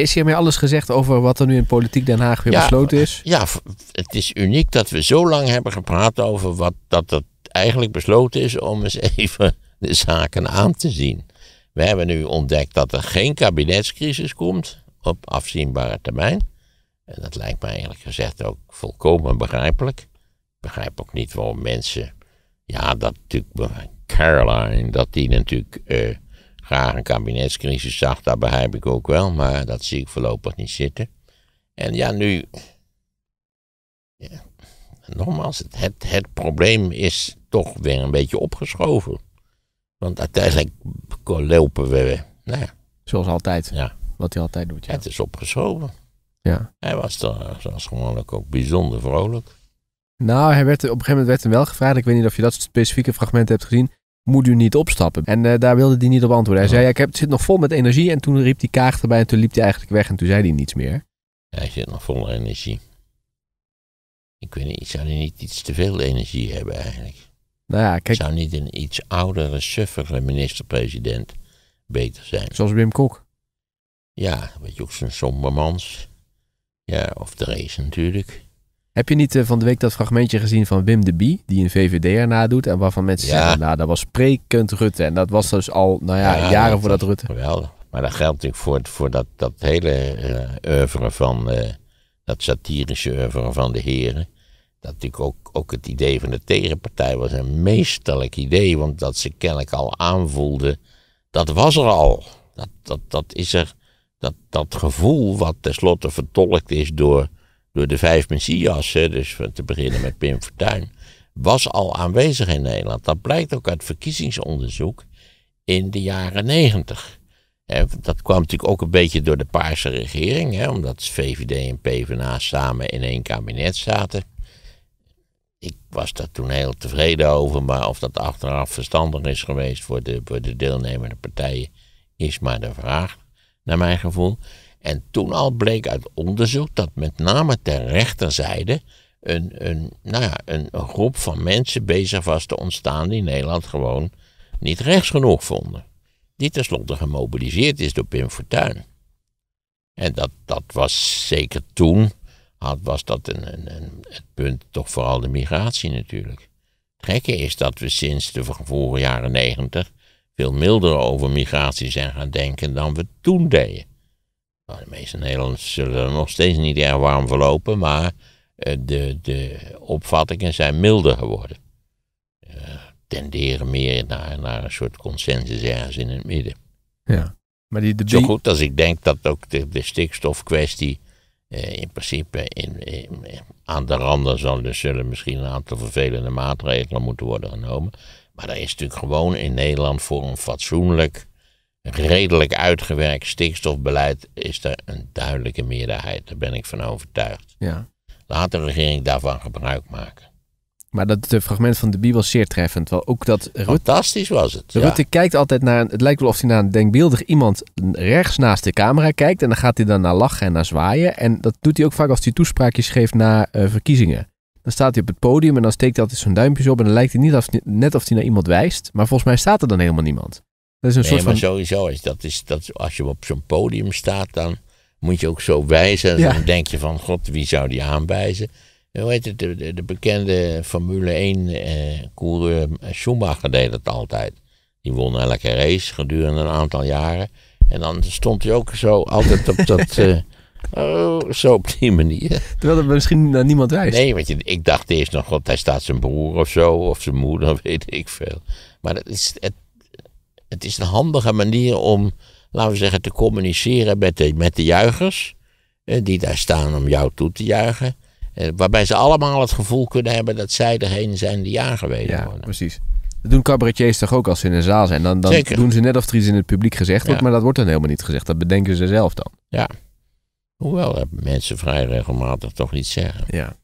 Is hiermee alles gezegd over wat er nu in Politiek Den Haag weer besloten is? Ja, het is uniek dat we zo lang hebben gepraat over wat dat het eigenlijk besloten is om eens even de zaken aan te zien. We hebben nu ontdekt dat er geen kabinetscrisis komt op afzienbare termijn. En dat lijkt me eigenlijk gezegd ook volkomen begrijpelijk. Ik begrijp ook niet waarom mensen. Ja, dat natuurlijk. Caroline, dat die natuurlijk. Eh, Graag een kabinetscrisis zag, dat begrijp ik ook wel, maar dat zie ik voorlopig niet zitten. En ja, nu. Ja, nogmaals, het, het, het probleem is toch weer een beetje opgeschoven. Want uiteindelijk lopen we. Nou ja. Zoals altijd. Ja. Wat hij altijd doet. Ja. Het is opgeschoven. Ja. Hij was er zoals gewoonlijk ook bijzonder vrolijk. Nou, hij werd, op een gegeven moment werd hem wel gevraagd. Ik weet niet of je dat specifieke fragment hebt gezien moet u niet opstappen? En eh, daar wilde hij niet op antwoorden. Hij oh. zei, ik heb, het zit nog vol met energie. En toen riep die kaag erbij en toen liep hij eigenlijk weg en toen zei hij niets meer. Hij zit nog vol energie. Ik weet niet, zou hij niet iets te veel energie hebben eigenlijk? Nou ja, kijk... Zou niet een iets oudere, suffere minister-president beter zijn? Zoals Wim Kok. Ja, weet je ook, zo'n sombermans. Ja, of Drees natuurlijk. Heb je niet eh, van de week dat fragmentje gezien van Wim de Bie, die een VVD erna doet en waarvan mensen zeggen, nou dat was sprekend Rutte. En dat was dus al, nou ja, ja jaren voordat Rutte... Wel, Maar dat geldt natuurlijk voor, voor dat, dat hele uh, oeuvre van, eh, dat satirische oeuvre van de heren. Dat natuurlijk ook, ook het idee van de tegenpartij was een meesterlijk idee, want dat ze kennelijk al aanvoelden, dat was er al. Dat, dat, dat is er, dat, dat gevoel wat tenslotte vertolkt is door door de vijf Messias, dus te beginnen met Pim Fortuyn, was al aanwezig in Nederland. Dat blijkt ook uit verkiezingsonderzoek in de jaren negentig. Dat kwam natuurlijk ook een beetje door de Paarse regering, hè, omdat VVD en PvdA samen in één kabinet zaten. Ik was daar toen heel tevreden over, maar of dat achteraf verstandig is geweest voor de, voor de deelnemende partijen, is maar de vraag, naar mijn gevoel. En toen al bleek uit onderzoek dat met name ter rechterzijde een, een, nou ja, een groep van mensen bezig was te ontstaan die Nederland gewoon niet rechts genoeg vonden. Die tenslotte gemobiliseerd is door Pim Fortuyn. En dat, dat was zeker toen, had, was dat een, een, een, het punt toch vooral de migratie natuurlijk. Het gekke is dat we sinds de vorige jaren negentig veel milder over migratie zijn gaan denken dan we toen deden de meeste Nederlanders zullen er nog steeds niet erg warm verlopen, maar eh, de, de opvattingen zijn milder geworden. Eh, tenderen meer naar, naar een soort consensus ergens in het midden. Ja, maar die, de... Zo goed als ik denk dat ook de, stikstofkwestie eh, in principe in, aan de randen zal, zullen misschien een aantal vervelende maatregelen moeten worden genomen. Maar dat is natuurlijk gewoon in Nederland voor een fatsoenlijk redelijk uitgewerkt stikstofbeleid is er een duidelijke meerderheid. Daar ben ik van overtuigd. Ja. Laat de regering daarvan gebruik maken. Maar dat fragment van de Bijbel was zeer treffend. Wel ook dat Fantastisch was het. Ja. Rutte kijkt altijd naar. Het lijkt wel of hij naar een denkbeeldig iemand rechts naast de camera kijkt. En dan gaat hij dan naar lachen en naar zwaaien. En dat doet hij ook vaak als hij toespraakjes geeft na eh, verkiezingen. Dan staat hij op het podium en dan steekt hij altijd zo'n duimpjes op. En dan lijkt hij niet als net of hij naar iemand wijst. Maar volgens mij staat er dan helemaal niemand. Dat is een nee, soort maar van... sowieso is dat, is dat als je op zo'n podium staat, dan moet je ook zo wijzen. Dan denk je van, god, wie zou die aanwijzen? Hoe heet het, de, bekende Formule 1 eh, coureur eh, Schumacher deed dat altijd. Die won elke race gedurende een aantal jaren. En dan stond hij ook zo altijd op dat... Eh, oh, zo op die manier. Terwijl dat misschien naar eh, niemand wijst. Nee, want ik dacht eerst nog, god, hij staat zijn broer of zo, of zijn moeder, weet ik veel. Maar dat is, het, het is een handige manier om, laten we zeggen, te communiceren met de, met de juichers. Die daar staan om jou toe te juichen. Eh, waarbij ze allemaal het gevoel kunnen hebben dat zij degene zijn die aangewezen ja, Precies. Dat doen cabaretiers toch ook als ze in een zaal zijn. Dan, dan doen ze net of er iets in het publiek gezegd wordt, maar dat wordt dan helemaal niet gezegd. Dat bedenken ze zelf dan. Ja. Hoewel mensen vrij regelmatig toch iets zeggen. Ja.